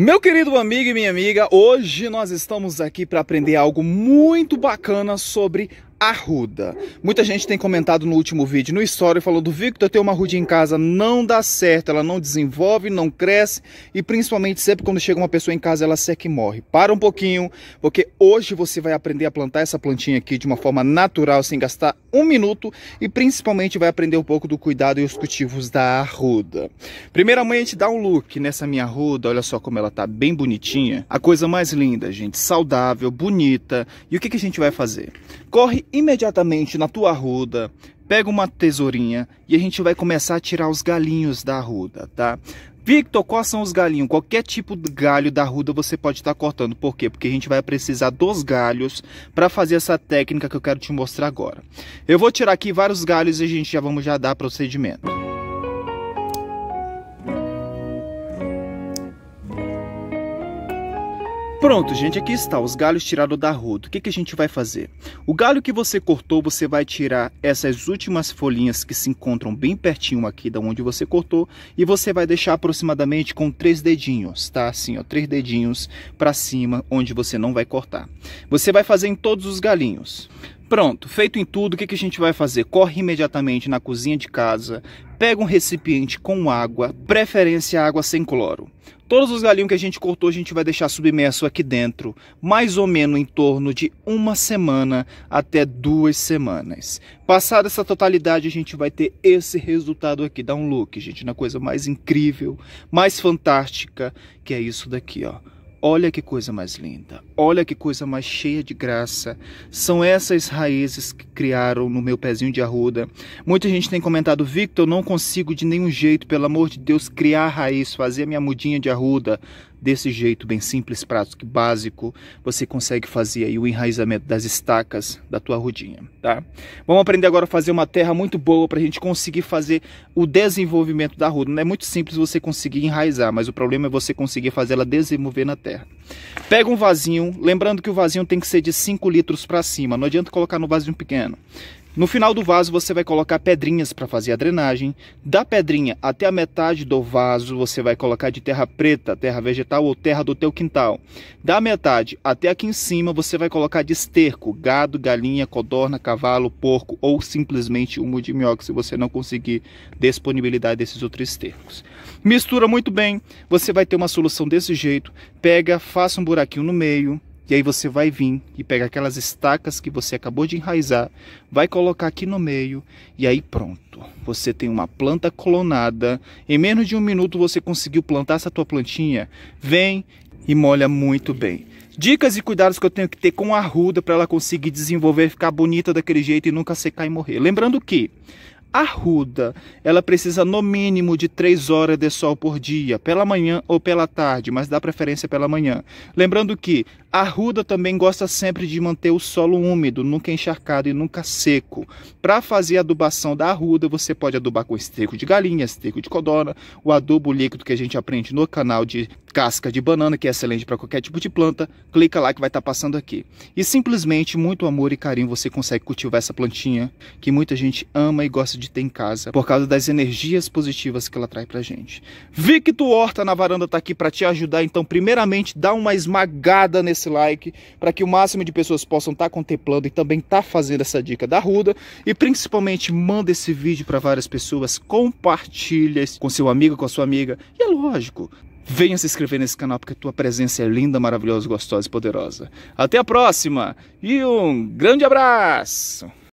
Meu querido amigo e minha amiga, hoje nós estamos aqui para aprender algo muito bacana sobre arruda. Muita gente tem comentado no último vídeo, no story, falando, Victor, eu tenho uma rude em casa, não dá certo, ela não desenvolve, não cresce e principalmente sempre quando chega uma pessoa em casa ela seca e morre. Para um pouquinho, porque hoje você vai aprender a plantar essa plantinha aqui de uma forma natural, sem gastar um minuto e principalmente vai aprender um pouco do cuidado e os cultivos da arruda. Primeiramente, dá um look nessa minha arruda, olha só como ela tá bem bonitinha. A coisa mais linda, gente, saudável, bonita. E o que, que a gente vai fazer? corre imediatamente na tua arruda, pega uma tesourinha e a gente vai começar a tirar os galinhos da arruda, tá? Victor, quais são os galinhos? Qualquer tipo de galho da ruda você pode estar tá cortando. Por quê? Porque a gente vai precisar dos galhos para fazer essa técnica que eu quero te mostrar agora. Eu vou tirar aqui vários galhos e a gente já vamos já dar procedimento. Pronto, gente, aqui está, os galhos tirados da roda. O que, que a gente vai fazer? O galho que você cortou, você vai tirar essas últimas folhinhas que se encontram bem pertinho aqui da onde você cortou e você vai deixar aproximadamente com três dedinhos, tá? Assim, ó, três dedinhos para cima, onde você não vai cortar. Você vai fazer em todos os galinhos. Pronto, feito em tudo, o que, que a gente vai fazer? Corre imediatamente na cozinha de casa, pega um recipiente com água, preferência água sem cloro. Todos os galinhos que a gente cortou a gente vai deixar submerso aqui dentro, mais ou menos em torno de uma semana até duas semanas. Passada essa totalidade a gente vai ter esse resultado aqui, dá um look gente, na coisa mais incrível, mais fantástica, que é isso daqui ó. Olha que coisa mais linda, olha que coisa mais cheia de graça. São essas raízes que criaram no meu pezinho de arruda. Muita gente tem comentado, Victor, eu não consigo de nenhum jeito, pelo amor de Deus, criar raiz, fazer minha mudinha de arruda desse jeito bem simples, prático que básico, você consegue fazer aí o enraizamento das estacas da tua rodinha, tá? Vamos aprender agora a fazer uma terra muito boa para a gente conseguir fazer o desenvolvimento da ruda. Não é muito simples você conseguir enraizar, mas o problema é você conseguir fazer ela desenvolver na terra. Pega um vasinho, lembrando que o vasinho tem que ser de 5 litros para cima, não adianta colocar no vasinho pequeno. No final do vaso você vai colocar pedrinhas para fazer a drenagem. Da pedrinha até a metade do vaso você vai colocar de terra preta, terra vegetal ou terra do teu quintal. Da metade até aqui em cima você vai colocar de esterco, gado, galinha, codorna, cavalo, porco ou simplesmente humo de minhoca se você não conseguir disponibilidade desses outros estercos. Mistura muito bem, você vai ter uma solução desse jeito. Pega, faça um buraquinho no meio, e aí você vai vir e pega aquelas estacas que você acabou de enraizar, vai colocar aqui no meio e aí pronto. Você tem uma planta clonada. Em menos de um minuto você conseguiu plantar essa tua plantinha. Vem e molha muito bem. Dicas e cuidados que eu tenho que ter com a arruda para ela conseguir desenvolver, ficar bonita daquele jeito e nunca secar e morrer. Lembrando que arruda, ela precisa no mínimo de 3 horas de sol por dia, pela manhã ou pela tarde, mas dá preferência pela manhã. Lembrando que a arruda também gosta sempre de manter o solo úmido, nunca encharcado e nunca seco. Para fazer a adubação da arruda, você pode adubar com esterco de galinha, esterco de codorna, o adubo líquido que a gente aprende no canal de casca de banana, que é excelente para qualquer tipo de planta, clica lá que vai estar tá passando aqui. E simplesmente muito amor e carinho você consegue cultivar essa plantinha que muita gente ama e gosta de ter em casa por causa das energias positivas que ela traz para gente. Victor Horta na varanda está aqui para te ajudar, então primeiramente dá uma esmagada nesse like para que o máximo de pessoas possam estar tá contemplando e também tá fazendo essa dica da Ruda e principalmente manda esse vídeo para várias pessoas, compartilha com seu amigo, com a sua amiga. E é lógico, Venha se inscrever nesse canal porque a tua presença é linda, maravilhosa, gostosa e poderosa. Até a próxima e um grande abraço!